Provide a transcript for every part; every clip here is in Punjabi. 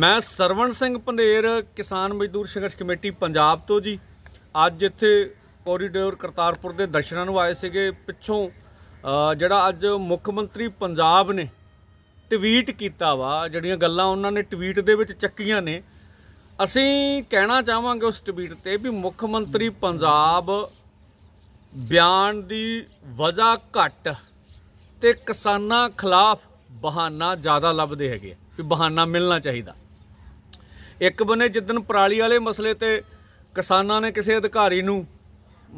ਮੈਂ ਸਰਵਣ ਸਿੰਘ ਪੰਦੇਰ ਕਿਸਾਨ ਮਜ਼ਦੂਰ ਸੰਘਰਸ਼ ਕਮੇਟੀ ਪੰਜਾਬ ਤੋਂ ਜੀ ਅੱਜ ਇੱਥੇ ਕੋਰੀਡੋਰ ਕਰਤਾਰਪੁਰ ਦੇ ਦਰਸ਼ਨਾਂ ਨੂੰ ਆਏ ਸੀਗੇ ਪਿੱਛੋਂ ਜਿਹੜਾ ਅੱਜ ਮੁੱਖ ਮੰਤਰੀ ਪੰਜਾਬ ਨੇ ਟਵੀਟ ਕੀਤਾ ਵਾ ਜਿਹੜੀਆਂ ਗੱਲਾਂ ਉਹਨਾਂ ਨੇ ਟਵੀਟ ਦੇ ਵਿੱਚ ਚੱਕੀਆਂ ਨੇ ਅਸੀਂ ਕਹਿਣਾ ਚਾਹਾਂਗੇ ਉਸ ਟਵੀਟ ਤੇ ਵੀ ਮੁੱਖ ਮੰਤਰੀ ਪੰਜਾਬ ਬਿਆਨ ਦੀ ਵਜ੍ਹਾ ਘੱਟ ਤੇ ਕਿਸਾਨਾਂ ਖਿਲਾਫ ਬਹਾਨਾ ਜ਼ਿਆਦਾ ਲੱਭਦੇ ਹੈਗੇ ਵੀ ਬਹਾਨਾ ਮਿਲਣਾ ਚਾਹੀਦਾ ਇੱਕ ਬੰਨੇ ਜਿੱਦਨ ਪਰਾਲੀ ਵਾਲੇ ਮਸਲੇ ਤੇ ਕਿਸਾਨਾਂ ਨੇ ਕਿਸੇ ਅਧਿਕਾਰੀ ਨੂੰ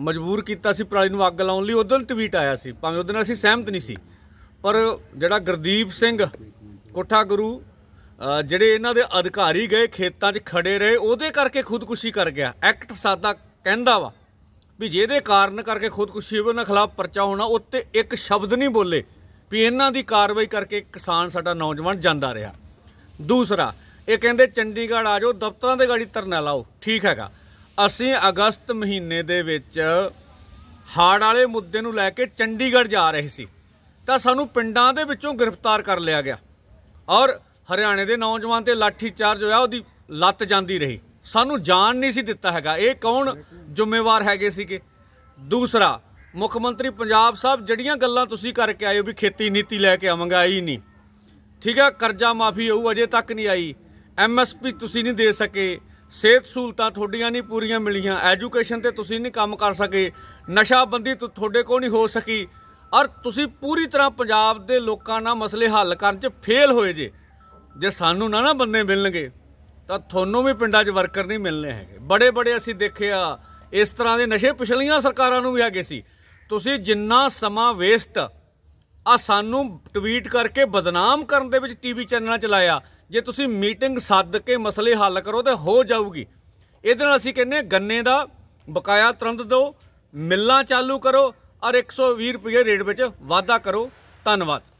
ਮਜਬੂਰ ਕੀਤਾ ਸੀ ਪਰਾਲੀ ਨੂੰ ਅੱਗ ਲਾਉਣ ਲਈ ਉਦੋਂ ਟਵੀਟ ਆਇਆ ਸੀ ਭਾਵੇਂ ਉਦੋਂ ਅਸੀਂ ਸਹਿਮਤ ਨਹੀਂ ਸੀ ਪਰ ਜਿਹੜਾ ਗੁਰਦੀਪ ਸਿੰਘ ਕੋਠਾ ਗੁਰੂ ਜਿਹੜੇ ਇਹਨਾਂ ਦੇ ਅਧਿਕਾਰੀ ਗਏ ਖੇਤਾਂ 'ਚ ਖੜੇ ਰਹੇ ਉਹਦੇ ਕਰਕੇ ਖੁਦਕੁਸ਼ੀ ਕਰ ਗਿਆ ਐਕਟ ਸਾਦਾ ਕਹਿੰਦਾ ਵਾ ਵੀ ਜਿਹਦੇ ਕਾਰਨ ਕਰਕੇ ਖੁਦਕੁਸ਼ੀ ਉਹਨਾਂ ਖਿਲਾਫ ਪਰਚਾ ਹੋਣਾ ਉੱਤੇ ਇੱਕ ਸ਼ਬਦ ਨਹੀਂ ਬੋਲੇ ਵੀ ਇਹਨਾਂ ਦੀ ਕਾਰਵਾਈ ਕਰਕੇ ਕਿਸਾਨ ਸਾਡਾ ਨੌਜਵਾਨ ਜਾਂਦਾ ਰਿਹਾ ਦੂਸਰਾ ਇਹ ਕਹਿੰਦੇ ਚੰਡੀਗੜ੍ਹ ਆ ਜਾਓ ਦਫ਼ਤਰਾਂ ਦੇ ਗਾੜੀ ਧਰਨਾ ਲਾਓ ਠੀਕ ਹੈਗਾ ਅਸੀਂ ਅਗਸਤ ਮਹੀਨੇ ਦੇ ਵਿੱਚ ਹਾੜ ਵਾਲੇ ਮੁੱਦੇ ਨੂੰ ਲੈ ਕੇ ਚੰਡੀਗੜ੍ਹ ਜਾ ਰਹੇ ਸੀ ਤਾਂ ਸਾਨੂੰ ਪਿੰਡਾਂ ਦੇ ਵਿੱਚੋਂ ਗ੍ਰਿਫਤਾਰ ਕਰ ਲਿਆ ਗਿਆ ਔਰ ਹਰਿਆਣੇ ਦੇ ਨੌਜਵਾਨ ਤੇ ਲਾਠੀ ਚਾਰਜ ਹੋਇਆ ਉਹਦੀ ਲੱਤ ਜਾਂਦੀ ਰਹੀ ਸਾਨੂੰ ਜਾਣ ਨਹੀਂ ਸੀ ਦਿੱਤਾ ਹੈਗਾ ਇਹ ਕੌਣ ਜ਼ਿੰਮੇਵਾਰ ਹੈਗੇ ਸੀਗੇ ਦੂਸਰਾ ਮੁੱਖ ਮੰਤਰੀ ਪੰਜਾਬ ਸਾਹਿਬ ਜਿਹੜੀਆਂ ਗੱਲਾਂ ਤੁਸੀਂ ਕਰਕੇ ਆਏ ਹੋ ਵੀ ਖੇਤੀ ਨੀਤੀ ਲੈ ਕੇ ਆਵਾਂਗਾ ਹੀ ਨਹੀਂ ਠੀਕ ਹੈ ਕਰਜ਼ਾ ਮਾਫੀ ਹੋਊ ਅਜੇ ਤੱਕ ਨਹੀਂ ਆਈ ਐਮਐਸਪੀ ਤੁਸੀਂ ਨਹੀਂ ਦੇ ਸਕੇ ਸਿਹਤ ਸਹੂਲਤਾਂ ਤੁਹਾਡੀਆਂ ਨਹੀਂ ਪੂਰੀਆਂ ਮਿਲੀਆਂ ਐਜੂਕੇਸ਼ਨ ਤੇ ਤੁਸੀਂ ਨਹੀਂ ਕੰਮ ਕਰ ਸਕੇ ਨਸ਼ਾਬੰਦੀ ਤੁਹਾਡੇ ਕੋਲ ਨਹੀਂ ਹੋ ਸਕੀ ਔਰ ਤੁਸੀਂ ਪੂਰੀ ਤਰ੍ਹਾਂ ਪੰਜਾਬ ਦੇ ਲੋਕਾਂ ਨਾਲ ਮਸਲੇ ਹੱਲ ਕਰਨ 'ਚ ਫੇਲ ਹੋਏ ਜੇ ਜੇ ਸਾਨੂੰ ਨਾ ਨਾ ਬੰਦੇ ਮਿਲਣਗੇ ਤਾਂ ਤੁਹਾਨੂੰ ਵੀ ਪਿੰਡਾਂ 'ਚ ਵਰਕਰ ਨਹੀਂ ਮਿਲਨੇ ਹੈਗੇ ਬੜੇ ਬੜੇ ਅਸੀਂ ਦੇਖਿਆ ਇਸ ਤਰ੍ਹਾਂ ਦੇ ਨਸ਼ੇ ਪਿਛਲੀਆਂ ਸਰਕਾਰਾਂ ਨੂੰ ਵੀ ਹੈਗੇ ਸੀ ਤੁਸੀਂ ਜਿੰਨਾ ਸਮਾਂ ਵੇਸਟ ਆ ਸਾਨੂੰ ਟਵੀਟ ਕਰਕੇ ਬਦਨਾਮ ਕਰਨ ਦੇ ਵਿੱਚ ਟੀਵੀ ਚੈਨਲਾਂ ਚਲਾਇਆ ਜੇ ਤੁਸੀਂ ਮੀਟਿੰਗ ਸੱਦ ਕੇ ਮਸਲੇ ਹੱਲ ਕਰੋ ਤੇ ਹੋ ਜਾਊਗੀ ਇਹਦੇ ਨਾਲ ਅਸੀਂ ਕਹਿੰਨੇ ਗੰਨੇ ਦਾ ਬਕਾਇਆ ਤੁਰੰਤ ਦਿਓ ਮਿੱਲਾਂ ਚਾਲੂ ਕਰੋ ਔਰ 120 ਰੁਪਏ ਰੇਟ ਵਿੱਚ ਵਾਧਾ ਕਰੋ ਧੰਨਵਾਦ